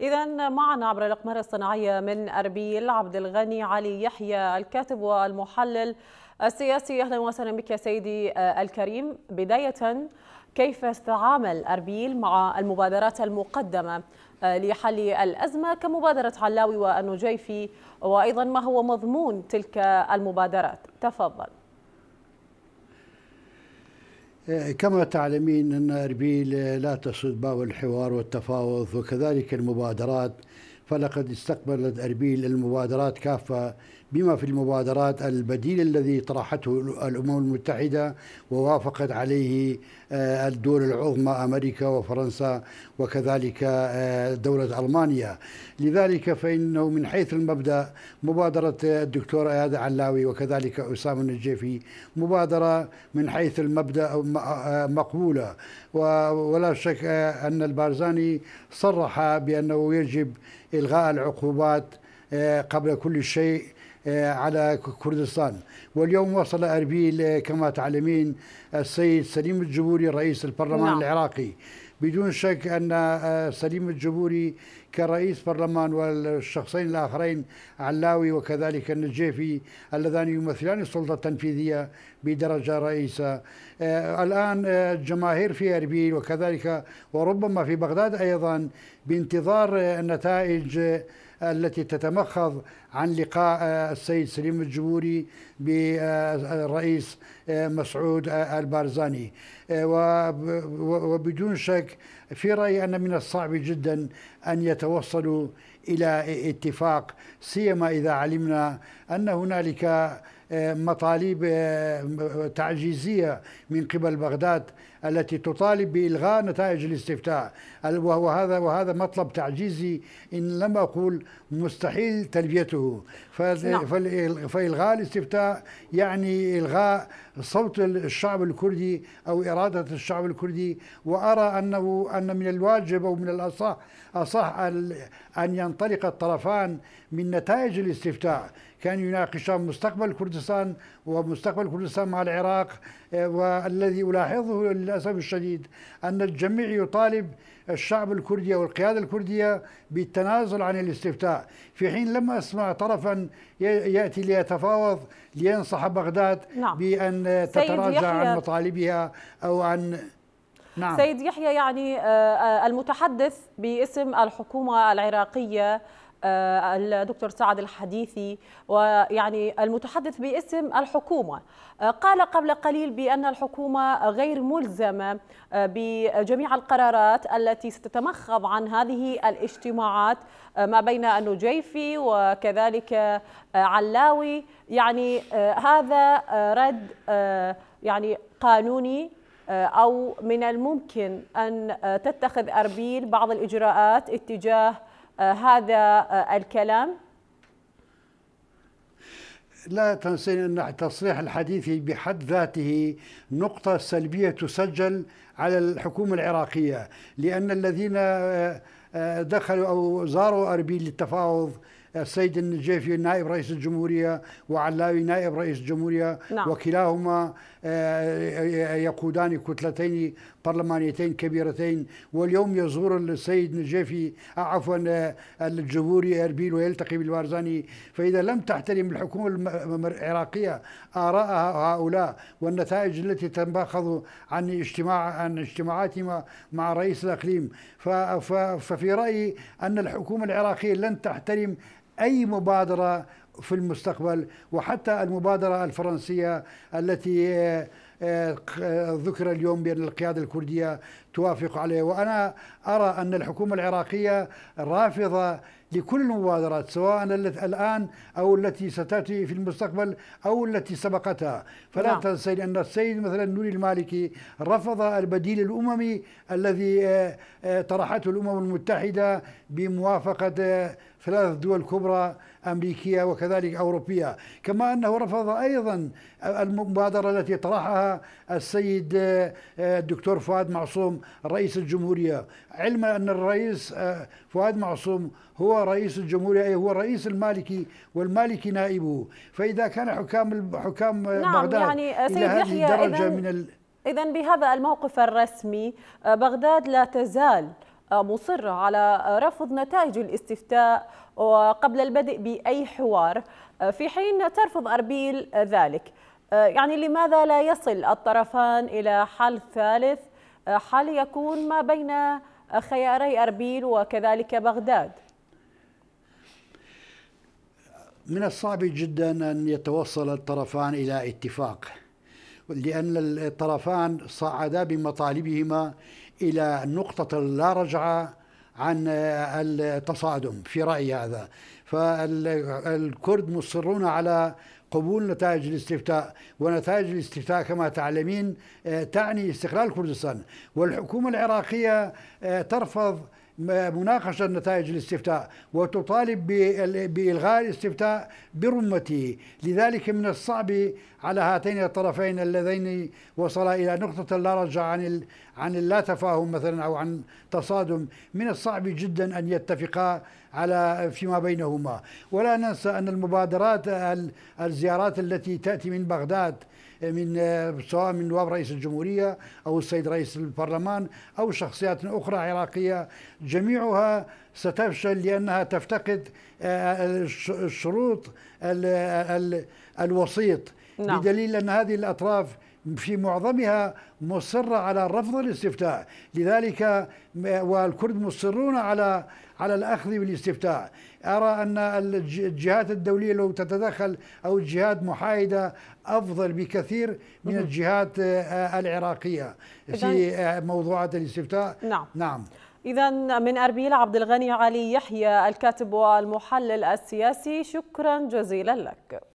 إذا معنا عبر الأقمار الصناعية من أربيل عبد الغني علي يحيى الكاتب والمحلل السياسي أهلا وسهلا بك يا سيدي آه، الكريم بداية كيف استعامل أربيل مع المبادرات المقدمة آه، لحل الأزمة كمبادرة علاوي والنجيفي وأيضا ما هو مضمون تلك المبادرات تفضل كما تعلمين أن أربيل لا تصد باب الحوار والتفاوض وكذلك المبادرات فلقد استقبلت أربيل المبادرات كافة بما في المبادرات البديل الذي طرحته الامم المتحده ووافقت عليه آه، الدول العظمى امريكا وفرنسا وكذلك آه، دوله المانيا لذلك فانه من حيث المبدا مبادره الدكتور اياد علاوي وكذلك اسامه النجيفي مبادره من حيث المبدا آه، مقبوله ولا شك ان البارزاني صرح بانه يجب الغاء العقوبات آه، قبل كل شيء آه، على كردستان واليوم وصل أربيل آه، كما تعلمين السيد سليم الجبوري رئيس البرلمان نعم. العراقي بدون شك أن سليم الجبوري كرئيس برلمان والشخصين الآخرين علاوي وكذلك النجيفي اللذان يمثلان السلطة التنفيذية بدرجة رئيسة الآن الجماهير في أربيل وكذلك وربما في بغداد أيضا بانتظار النتائج التي تتمخض عن لقاء آه، السيد سليم الجبوري بالرئيس آه، مسعود آه، البارزاني وبدون شك في رأيي أن من الصعب جدا أن يتوصلوا إلى اتفاق سيما إذا علمنا أن هنالك مطالب آه، تعجيزية من قبل بغداد التي تطالب بإلغاء نتائج الاستفتاء وهذا وهذا مطلب تعجيزي إن لم أقول مستحيل تلبيته نعم. فإلغاء الاستفتاء يعني إلغاء صوت الشعب الكردي أو إرادة الشعب الكردي وأرى أنه أن من الواجب أو من الأصح أصح أن ينطلق الطرفان من نتائج الاستفتاء كان يناقشان مستقبل كردستان ومستقبل كردستان مع العراق آه، والذي ألاحظه للأسف الشديد أن الجميع يطالب الشعب الكردي والقيادة الكردية بالتنازل عن الاستفتاء في حين لم أسمع طرفا يأتي ليتفاوض لينصح بغداد نعم. بأن تتراجع عن مطالبها أو عن نعم. سيد يحيى يعني آه، آه، المتحدث باسم الحكومة العراقية آه، الدكتور سعد الحديثي ويعني المتحدث باسم الحكومة آه، قال قبل قليل بأن الحكومة غير ملزمة آه، بجميع القرارات التي ستتمخض عن هذه الاجتماعات ما بين النجيفي وكذلك علاوي يعني هذا رد يعني قانوني أو من الممكن أن تتخذ أربيل بعض الإجراءات اتجاه آه، هذا آه، الكلام؟ لا تنسين أن تصريح الحديث بحد ذاته نقطة سلبية تسجل على الحكومة العراقية لأن الذين آه، دخلوا أو زاروا أربيل للتفاوض السيد النجيفي نائب رئيس الجمهورية وعلاوي نائب رئيس الجمهورية نعم. وكلاهما آه، آه، يقودان كتلتين برلمانيتين كبيرتين واليوم يزور السيد نجيفي آه، عفوا الجمهوري اربيل ويلتقي بالبارزاني فاذا لم تحترم الحكومه العراقيه اراء هؤلاء والنتائج التي تنباخذ عن اجتماع عن اجتماعاتهم مع رئيس الاقليم ففي رايي ان الحكومه العراقيه لن تحترم أي مبادرة في المستقبل وحتى المبادرة الفرنسية التي ذكر اليوم بأن القيادة الكردية توافق عليه وأنا أرى أن الحكومة العراقية رافضة لكل المبادرات سواء التي الآن أو التي ستأتي في المستقبل أو التي سبقتها فلا نعم. تنسي أن السيد مثلا نوري المالكي رفض البديل الأممي الذي آه، آه، طرحته الأمم المتحدة بموافقة آه، ثلاث دول كبرى أمريكية وكذلك أوروبية كما أنه رفض أيضا المبادرة التي طرحها السيد الدكتور آه، آه، فؤاد معصوم رئيس الجمهورية علما أن الرئيس آه، فؤاد معصوم هو رئيس الجمهورية أي هو رئيس المالكي والمالكي نائبه فإذا كان حكام حكام نعم بغداد يعني سيد إلى هذه الدرجة من ال... إذا بهذا الموقف الرسمي بغداد لا تزال مصرة على رفض نتائج الاستفتاء وقبل البدء بأي حوار في حين ترفض أربيل ذلك آه، يعني لماذا لا يصل الطرفان إلى حل ثالث آه، حل يكون ما بين آه، خياري أربيل وكذلك بغداد من الصعب جدا أن يتوصل الطرفان إلى اتفاق لأن الطرفان صعدا بمطالبهما إلى نقطة لا رجعة عن التصادم في رأيي هذا فالكرد مصرون على قبول نتائج الاستفتاء ونتائج الاستفتاء كما تعلمين آه، تعني استقلال كردستان والحكومة العراقية آه، ترفض مناقشة نتائج الاستفتاء وتطالب بإلغاء الاستفتاء برمته لذلك من الصعب على هاتين الطرفين اللذين وصلا إلى نقطة لا رجع عن عن اللا تفاهم مثلا أو عن تصادم من الصعب جدا أن يتفقا على فيما بينهما ولا ننسى أن المبادرات الزيارات التي تأتي من بغداد من آه، سواء من نواب رئيس الجمهورية أو السيد رئيس البرلمان أو شخصيات أخرى عراقية جميعها ستفشل لأنها تفتقد آه، الشروط الوسيط نعم. بدليل أن هذه الأطراف في معظمها مصرة على رفض الاستفتاء لذلك والكرد مصرون على على الأخذ بالاستفتاء أرى أن الجهات الدولية لو تتدخل أو الجهات محايدة أفضل بكثير من الجهات آه، العراقية في آه، موضوعات الاستفتاء نعم, نعم. إذا من أربيل عبد الغني علي يحيى الكاتب والمحلل السياسي شكرا جزيلا لك